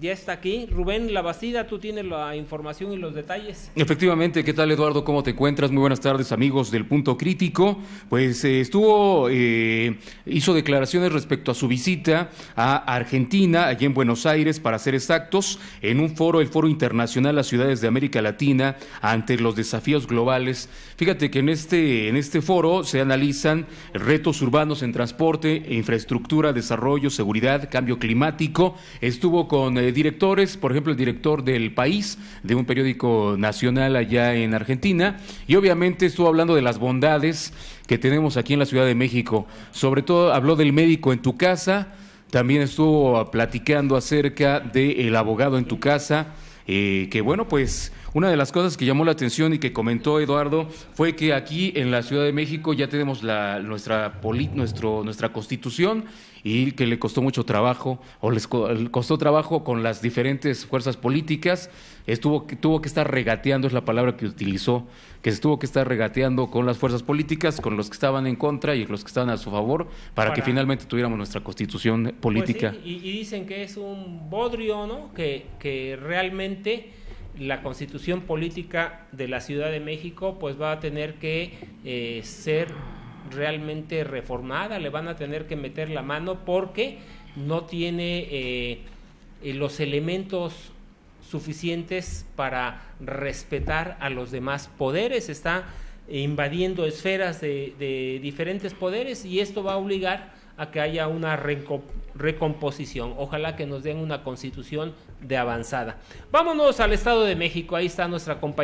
Ya está aquí. Rubén Lavacida, tú tienes la información y los detalles. Efectivamente, ¿qué tal Eduardo? ¿Cómo te encuentras? Muy buenas tardes amigos del Punto Crítico. Pues eh, estuvo, eh, hizo declaraciones respecto a su visita a Argentina, allí en Buenos Aires, para ser exactos, en un foro, el Foro Internacional a Ciudades de América Latina ante los desafíos globales. Fíjate que en este, en este foro se analizan retos urbanos en transporte, infraestructura, desarrollo, seguridad, cambio climático. Estuvo con... Eh, directores, por ejemplo, el director del país, de un periódico nacional allá en Argentina, y obviamente estuvo hablando de las bondades que tenemos aquí en la Ciudad de México. Sobre todo habló del médico en tu casa, también estuvo platicando acerca del abogado en tu casa eh, que bueno, pues una de las cosas que llamó la atención y que comentó Eduardo fue que aquí en la Ciudad de México ya tenemos la, nuestra, nuestro, nuestra constitución y que le costó mucho trabajo o les costó trabajo con las diferentes fuerzas políticas, estuvo tuvo que estar regateando es la palabra que utilizó, que se tuvo que estar regateando con las fuerzas políticas, con los que estaban en contra y los que estaban a su favor para, que finalmente tuviéramos nuestra constitución pues política. y, dicen que es un bodrio, ¿no? Que que realmente la constitución política de la Ciudad de México pues va a tener que eh, ser realmente reformada, le van a tener que meter la mano porque no tiene eh, los elementos suficientes para respetar a los demás poderes, está invadiendo esferas de, diferentes poderes y esto va a obligar a que haya una recomposición. Ojalá que nos den una constitución de avanzada. Vámonos al Estado de México, ahí está nuestra compañera.